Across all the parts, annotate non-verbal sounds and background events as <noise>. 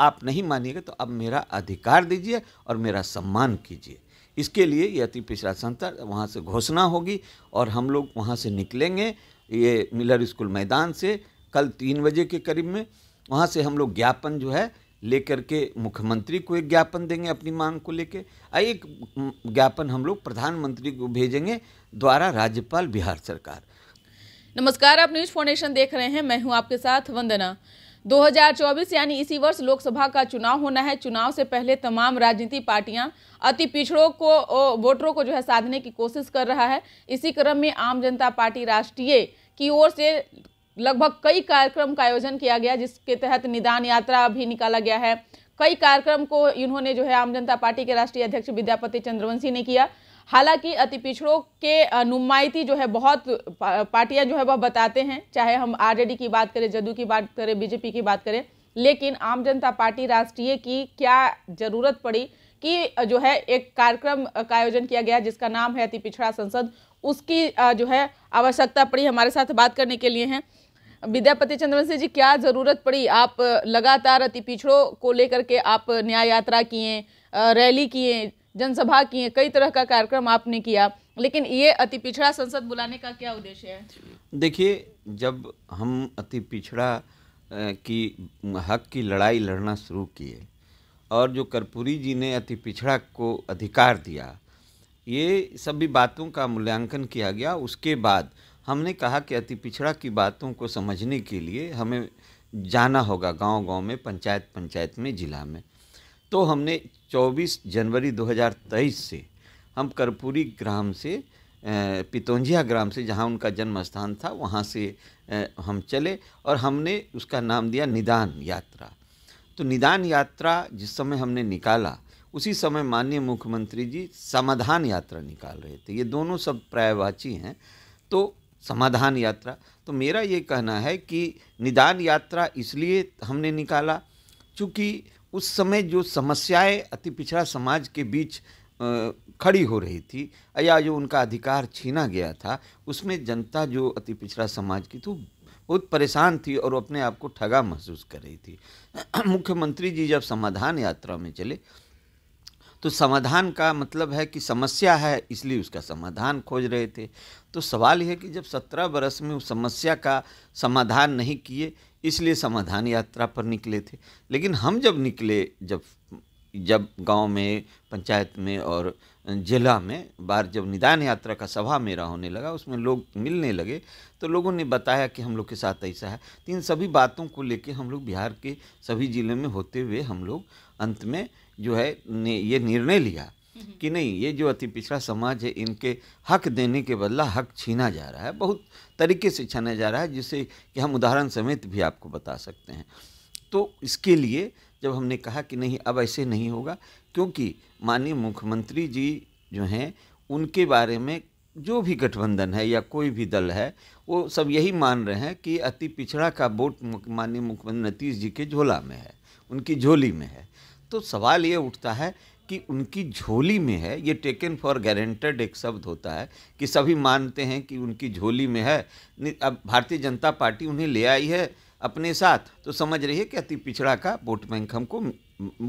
आप नहीं मानिएगा तो अब मेरा अधिकार दीजिए और मेरा सम्मान कीजिए इसके लिए ये अति पिछड़ा संतर वहाँ से घोषणा होगी और हम लोग वहाँ से निकलेंगे ये मिलर स्कूल मैदान से कल तीन बजे के करीब में वहाँ से हम लोग ज्ञापन जो है लेकर के मुख्यमंत्री को एक ज्ञापन देंगे अपनी मांग को लेके एक ज्ञापन हम लोग प्रधानमंत्री को भेजेंगे द्वारा राज्यपाल बिहार सरकार नमस्कार आप न्यूज फाउंडेशन देख रहे हैं मैं हूँ आपके साथ वंदना 2024 यानी इसी वर्ष लोकसभा का चुनाव होना है चुनाव से पहले तमाम राजनीतिक पार्टियां अति पिछड़ों को वोटरों को जो है साधने की कोशिश कर रहा है इसी क्रम में आम जनता पार्टी राष्ट्रीय की ओर से लगभग कई कार्यक्रम का आयोजन किया गया जिसके तहत निदान यात्रा भी निकाला गया है कई कार्यक्रम को इन्होंने जो है आम जनता पार्टी के राष्ट्रीय अध्यक्ष विद्यापति चंद्रवंशी ने किया हालांकि अति पिछड़ों के नुमाइती जो है बहुत पार्टियां जो है वह बताते हैं चाहे हम आरजेडी की बात करें जदयू की बात करें बीजेपी की बात करें लेकिन आम जनता पार्टी राष्ट्रीय की क्या जरूरत पड़ी कि जो है एक कार्यक्रम का आयोजन किया गया जिसका नाम है अति पिछड़ा संसद उसकी जो है आवश्यकता पड़ी हमारे साथ बात करने के लिए हैं विद्यापति सिंह जी क्या ज़रूरत पड़ी आप लगातार अति पिछड़ों को लेकर के आप न्याय यात्रा किए रैली किए जनसभा किए कई तरह का कार्यक्रम आपने किया लेकिन ये अति पिछड़ा संसद बुलाने का क्या उद्देश्य है देखिए जब हम अति पिछड़ा की हक की लड़ाई लड़ना शुरू किए और जो कर्पूरी जी ने अति पिछड़ा को अधिकार दिया ये सभी बातों का मूल्यांकन किया गया उसके बाद हमने कहा कि अति पिछड़ा की बातों को समझने के लिए हमें जाना होगा गांव गांव में पंचायत पंचायत में ज़िला में तो हमने 24 जनवरी 2023 से हम कर्पूरी ग्राम से पितौंजिया ग्राम से जहाँ उनका जन्म स्थान था वहाँ से हम चले और हमने उसका नाम दिया निदान यात्रा तो निदान यात्रा जिस समय हमने निकाला उसी समय माननीय मुख्यमंत्री जी समाधान यात्रा निकाल रहे थे ये दोनों सब प्रायवाची हैं तो समाधान यात्रा तो मेरा ये कहना है कि निदान यात्रा इसलिए हमने निकाला चूँकि उस समय जो समस्याएं अति पिछड़ा समाज के बीच खड़ी हो रही थी या जो उनका अधिकार छीना गया था उसमें जनता जो अति पिछड़ा समाज की थी बहुत परेशान थी और अपने आप को ठगा महसूस कर रही थी <clears throat> मुख्यमंत्री जी जब समाधान यात्रा में चले तो समाधान का मतलब है कि समस्या है इसलिए उसका समाधान खोज रहे थे तो सवाल यह कि जब सत्रह बरस में उस समस्या का समाधान नहीं किए इसलिए समाधान यात्रा पर निकले थे लेकिन हम जब निकले जब जब गांव में पंचायत में और जिला में बार जब निदान यात्रा का सभा मेरा होने लगा उसमें लोग मिलने लगे तो लोगों ने बताया कि हम लोग के साथ ऐसा है तो इन सभी बातों को लेके हम लोग बिहार के सभी ज़िले में होते हुए हम लोग अंत में जो है ये निर्णय लिया हम्म। कि नहीं ये जो अति पिछड़ा समाज है इनके हक देने के बदला हक छीना जा रहा है बहुत तरीके से छाना जा रहा है जिससे कि हम उदाहरण समेत भी आपको बता सकते हैं तो इसके लिए जब हमने कहा कि नहीं अब ऐसे नहीं होगा क्योंकि माननीय मुख्यमंत्री जी जो हैं उनके बारे में जो भी गठबंधन है या कोई भी दल है वो सब यही मान रहे हैं कि अति पिछड़ा का वोट माननीय मुख्यमंत्री नीतीश जी के झोला में है उनकी झोली में है तो सवाल ये उठता है कि उनकी झोली में है ये टेकन फॉर गारंटेड एक शब्द होता है कि सभी मानते हैं कि उनकी झोली में है अब भारतीय जनता पार्टी उन्हें ले आई है अपने साथ तो समझ रही है कि अति पिछड़ा का वोट बैंक हमको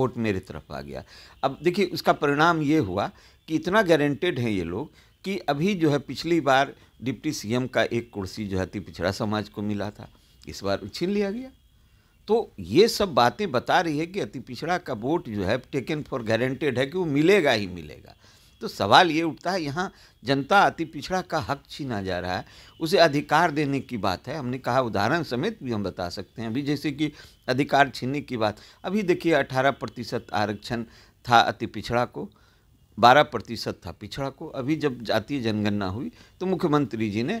वोट मेरे तरफ आ गया अब देखिए उसका परिणाम ये हुआ कि इतना गारंटेड हैं ये लोग कि अभी जो है पिछली बार डिप्टी सीएम का एक कुर्सी जो है अति पिछड़ा समाज को मिला था इस बार छीन लिया गया तो ये सब बातें बता रही है कि अति पिछड़ा का वोट जो है टेकन फॉर गारंटेड है कि वो मिलेगा ही मिलेगा तो सवाल ये उठता है यहाँ जनता अति पिछड़ा का हक छीना जा रहा है उसे अधिकार देने की बात है हमने कहा उदाहरण समेत भी हम बता सकते हैं अभी जैसे कि अधिकार छीनने की बात अभी देखिए अठारह प्रतिशत आरक्षण था अति पिछड़ा को बारह प्रतिशत था पिछड़ा को अभी जब जातीय जनगणना हुई तो मुख्यमंत्री जी ने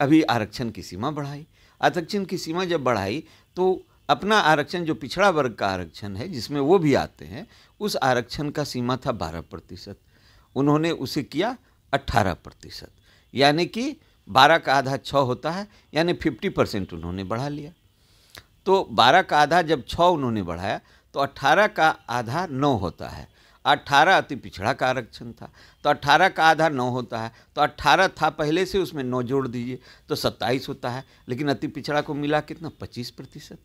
अभी आरक्षण की सीमा बढ़ाई आरक्षण की सीमा जब बढ़ाई तो अपना आरक्षण जो पिछड़ा वर्ग का आरक्षण है जिसमें वो भी आते हैं उस आरक्षण का सीमा था बारह प्रतिशत उन्होंने उसे किया अट्ठारह प्रतिशत यानी कि बारह का आधा छः होता है यानी फिफ्टी परसेंट उन्होंने बढ़ा लिया तो बारह का आधा जब छः उन्होंने बढ़ाया तो अट्ठारह का आधा नौ होता है अट्ठारह अति पिछड़ा का आरक्षण था तो अट्ठारह का आधा नौ होता है तो अट्ठारह था पहले से उसमें नौ जोड़ दीजिए तो सत्ताईस होता है लेकिन अति पिछड़ा को मिला कितना पच्चीस प्रतिशत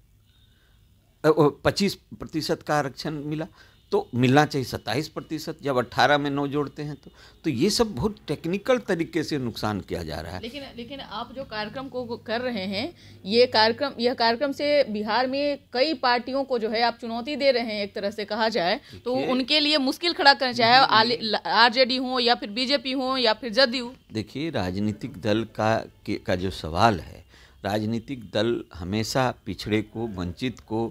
पच्चीस प्रतिशत का आरक्षण मिला तो मिलना चाहिए सत्ताईस प्रतिशत जब अट्ठारह में नौ जोड़ते हैं तो तो ये सब बहुत टेक्निकल तरीके से नुकसान किया जा रहा है लेकिन लेकिन आप जो कार्यक्रम को कर रहे हैं ये कार्यक्रम यह कार्यक्रम से बिहार में कई पार्टियों को जो है आप चुनौती दे रहे हैं एक तरह से कहा जाए तो उनके लिए मुश्किल खड़ा करना चाहे आर जे हो या फिर बीजेपी हो या फिर जदयू देखिए राजनीतिक दल का का जो सवाल है राजनीतिक दल हमेशा पिछड़े को वंचित को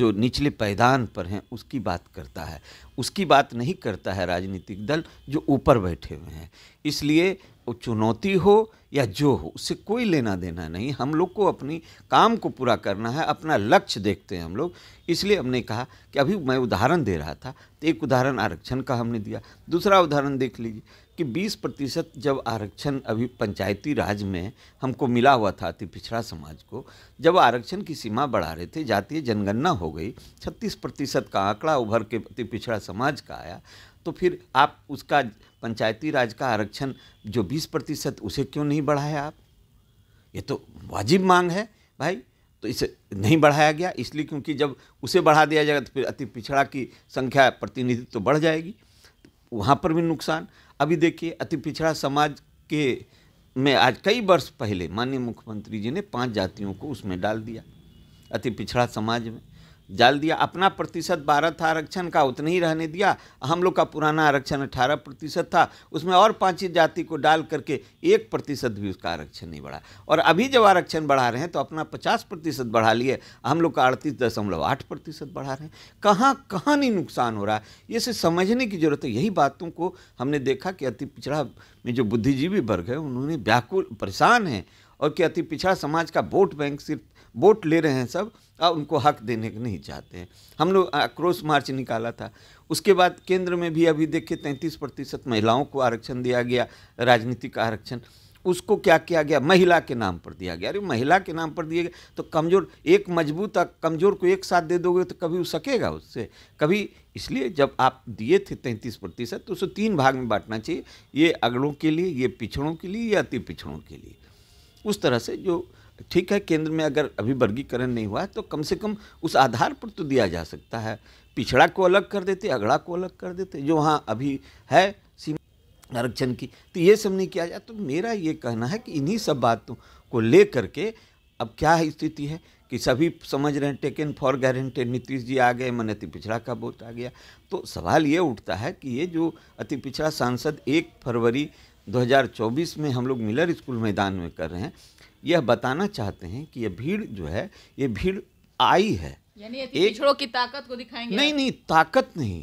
जो निचले पैदान पर हैं उसकी बात करता है उसकी बात नहीं करता है राजनीतिक दल जो ऊपर बैठे हुए हैं इसलिए वो चुनौती हो या जो हो उससे कोई लेना देना नहीं हम लोग को अपनी काम को पूरा करना है अपना लक्ष्य देखते हैं हम लोग इसलिए हमने कहा कि अभी मैं उदाहरण दे रहा था तो एक उदाहरण आरक्षण का हमने दिया दूसरा उदाहरण देख लीजिए कि 20 प्रतिशत जब आरक्षण अभी पंचायती राज में हमको मिला हुआ था अति पिछड़ा समाज को जब आरक्षण की सीमा बढ़ा रहे थे जातीय जनगणना हो गई 36 प्रतिशत का आंकड़ा उभर के अति पिछड़ा समाज का आया तो फिर आप उसका पंचायती राज का आरक्षण जो 20 प्रतिशत उसे क्यों नहीं बढ़ाया आप ये तो वाजिब मांग है भाई तो इसे नहीं बढ़ाया गया इसलिए क्योंकि जब उसे बढ़ा दिया जाएगा तो फिर अति पिछड़ा की संख्या प्रतिनिधित्व तो बढ़ जाएगी तो वहाँ पर भी नुकसान अभी देखिए अति पिछड़ा समाज के में आज कई वर्ष पहले माननीय मुख्यमंत्री जी ने पांच जातियों को उसमें डाल दिया अति पिछड़ा समाज में जाल दिया अपना प्रतिशत बारह था आरक्षण का उतना ही रहने दिया हम लोग का पुराना आरक्षण अठारह प्रतिशत था उसमें और पाँच जाति को डाल करके एक प्रतिशत भी उसका आरक्षण नहीं बढ़ा और अभी जब आरक्षण बढ़ा रहे हैं तो अपना पचास प्रतिशत बढ़ा लिए हम लोग का अड़तीस दशमलव आठ प्रतिशत बढ़ा रहे हैं कहाँ कहाँ नहीं नुकसान हो रहा है ये से समझने की जरूरत है यही बातों को हमने देखा कि अति पिछड़ा में जो बुद्धिजीवी वर्ग है उन्होंने व्याकुल परेशान हैं और कि अति पिछड़ा समाज का वोट बैंक सिर्फ वोट ले रहे हैं सब और उनको हक देने के नहीं चाहते हैं हम लोग आक्रोश मार्च निकाला था उसके बाद केंद्र में भी अभी देखिए तैंतीस प्रतिशत महिलाओं को आरक्षण दिया गया राजनीतिक आरक्षण उसको क्या किया गया महिला के नाम पर दिया गया अरे महिला के नाम पर दिए गए तो कमज़ोर एक मजबूत कमज़ोर को एक साथ दे दोगे तो कभी वो सकेगा उससे कभी इसलिए जब आप दिए थे तैंतीस प्रतिशत तो उसको तीन भाग में बांटना चाहिए ये अगड़ों के लिए ये पिछड़ों के लिए या अति पिछड़ों के लिए उस तरह से जो ठीक है केंद्र में अगर अभी वर्गीकरण नहीं हुआ है तो कम से कम उस आधार पर तो दिया जा सकता है पिछड़ा को अलग कर देते अगड़ा को अलग कर देते जो वहाँ अभी है सीमा आरक्षण की तो ये सब नहीं किया जाए तो मेरा ये कहना है कि इन्हीं सब बातों को ले करके अब क्या है स्थिति है कि सभी समझ रहे हैं taken for granted Nitish ji आ गए मन अति पिछड़ा का वोट आ गया तो सवाल ये उठता है कि ये जो अति पिछड़ा सांसद एक फरवरी 2024 में हम लोग मिलर स्कूल मैदान में कर रहे हैं यह बताना चाहते हैं कि यह भीड़ जो है ये भीड़ आई है यानी की ताकत को दिखाएंगे नहीं नहीं ताकत नहीं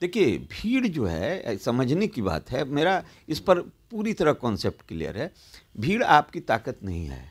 देखिए भीड़ जो है समझने की बात है मेरा इस पर पूरी तरह कॉन्सेप्ट क्लियर है भीड़ आपकी ताकत नहीं है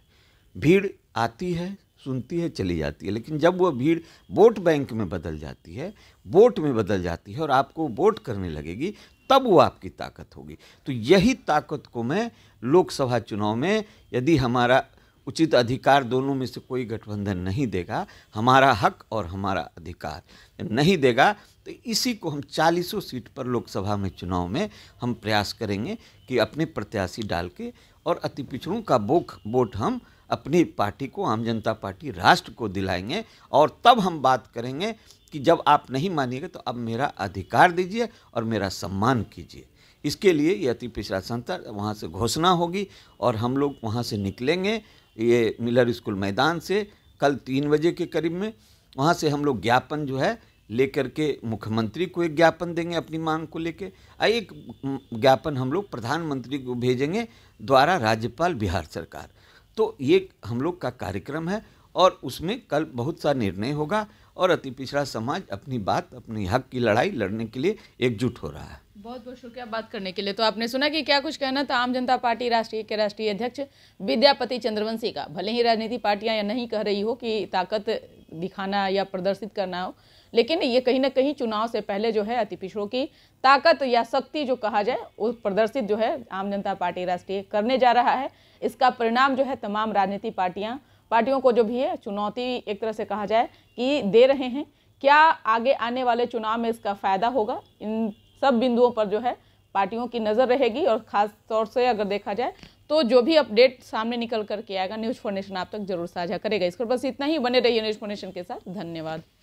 भीड़ आती है सुनती है चली जाती है लेकिन जब वह भीड़ वोट बैंक में बदल जाती है वोट में बदल जाती है और आपको वोट करने लगेगी तब वो आपकी ताकत होगी तो यही ताकत को मैं लोकसभा चुनाव में यदि हमारा उचित अधिकार दोनों में से कोई गठबंधन नहीं देगा हमारा हक और हमारा अधिकार नहीं देगा तो इसी को हम चालीसों सीट पर लोकसभा में चुनाव में हम प्रयास करेंगे कि अपने प्रत्याशी डाल के और अति पिछड़ों का बोख वोट हम अपनी पार्टी को आम जनता पार्टी राष्ट्र को दिलाएंगे और तब हम बात करेंगे कि जब आप नहीं मानिएगा तो अब मेरा अधिकार दीजिए और मेरा सम्मान कीजिए इसके लिए ये अति पिछड़ा संस्था वहाँ से घोषणा होगी और हम लोग वहाँ से निकलेंगे ये मिलर स्कूल मैदान से कल तीन बजे के करीब में वहाँ से हम लोग ज्ञापन जो है लेकर के मुख्यमंत्री को एक ज्ञापन देंगे अपनी मांग को और एक ज्ञापन हम लोग प्रधानमंत्री को भेजेंगे द्वारा राज्यपाल बिहार सरकार तो ये हम लोग का कार्यक्रम है और उसमें कल बहुत सा निर्णय होगा और अति पिछड़ा समाज अपनी बात अपनी हक की लड़ाई लड़ने के लिए एकजुट हो रहा है बहुत बहुत शुक्रिया बात करने के लिए तो आपने सुना कि क्या कुछ कहना था आम जनता पार्टी राष्ट्रीय के राष्ट्रीय अध्यक्ष विद्यापति चंद्रवंशी का भले ही राजनीति पार्टियां या नहीं कह रही हो कि ताकत दिखाना या प्रदर्शित करना हो लेकिन ये कहीं ना कहीं चुनाव से पहले जो है अति पिछड़ों की ताकत या शक्ति जो कहा जाए वो प्रदर्शित जो है आम जनता पार्टी राष्ट्रीय करने जा रहा है इसका परिणाम जो है तमाम राजनीतिक पार्टियाँ पार्टियों को जो भी है चुनौती एक तरह से कहा जाए कि दे रहे हैं क्या आगे आने वाले चुनाव में इसका फ़ायदा होगा इन सब बिंदुओं पर जो है पार्टियों की नज़र रहेगी और ख़ास तौर से अगर देखा जाए तो जो भी अपडेट सामने निकल करके आएगा न्यूज़ फॉर नेशन आप तक जरूर साझा करेगा इस पर बस इतना ही बने रहिए न्यूज़ फॉर नेशन के साथ धन्यवाद